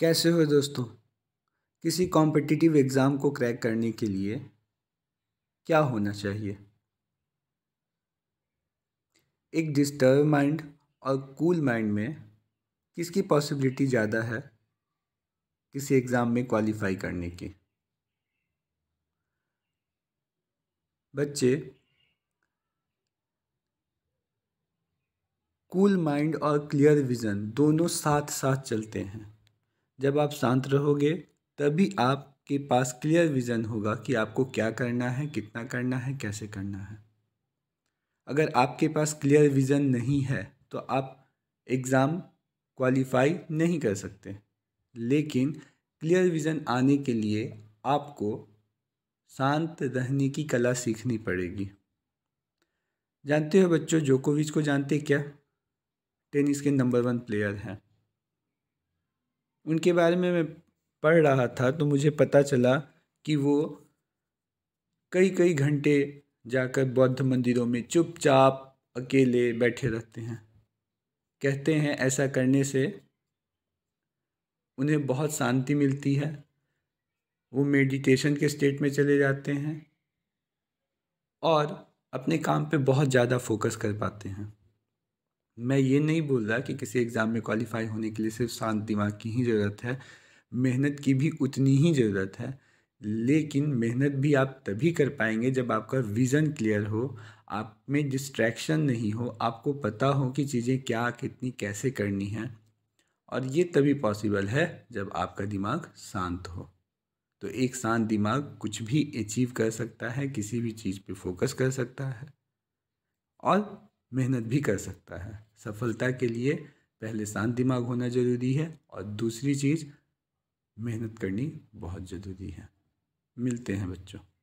कैसे हो दोस्तों किसी कॉम्पिटिटिव एग्ज़ाम को क्रैक करने के लिए क्या होना चाहिए एक डिस्टर्ब माइंड और कूल माइंड में किसकी पॉसिबिलिटी ज़्यादा है किसी एग्ज़ाम में क्वालिफाई करने की बच्चे कूल माइंड और क्लियर विज़न दोनों साथ साथ चलते हैं जब आप शांत रहोगे तभी आपके पास क्लियर विज़न होगा कि आपको क्या करना है कितना करना है कैसे करना है अगर आपके पास क्लियर विज़न नहीं है तो आप एग्ज़ाम क्वालिफाई नहीं कर सकते लेकिन क्लियर विज़न आने के लिए आपको शांत रहने की कला सीखनी पड़ेगी जानते हो बच्चों जोकोविच को जानते क्या टेनिस के नंबर वन प्लेयर हैं उनके बारे में मैं पढ़ रहा था तो मुझे पता चला कि वो कई कई घंटे जाकर बौद्ध मंदिरों में चुपचाप अकेले बैठे रहते हैं कहते हैं ऐसा करने से उन्हें बहुत शांति मिलती है वो मेडिटेशन के स्टेट में चले जाते हैं और अपने काम पे बहुत ज़्यादा फोकस कर पाते हैं मैं ये नहीं बोल रहा कि किसी एग्ज़ाम में क्वालिफाई होने के लिए सिर्फ शांत दिमाग की ही ज़रूरत है मेहनत की भी उतनी ही ज़रूरत है लेकिन मेहनत भी आप तभी कर पाएंगे जब आपका विज़न क्लियर हो आप में डिस्ट्रैक्शन नहीं हो आपको पता हो कि चीज़ें क्या कितनी कैसे करनी है और ये तभी पॉसिबल है जब आपका दिमाग शांत हो तो एक शांत दिमाग कुछ भी अचीव कर सकता है किसी भी चीज़ पे फोकस कर सकता है और मेहनत भी कर सकता है सफलता के लिए पहले शांत दिमाग होना ज़रूरी है और दूसरी चीज़ मेहनत करनी बहुत ज़रूरी है मिलते हैं बच्चों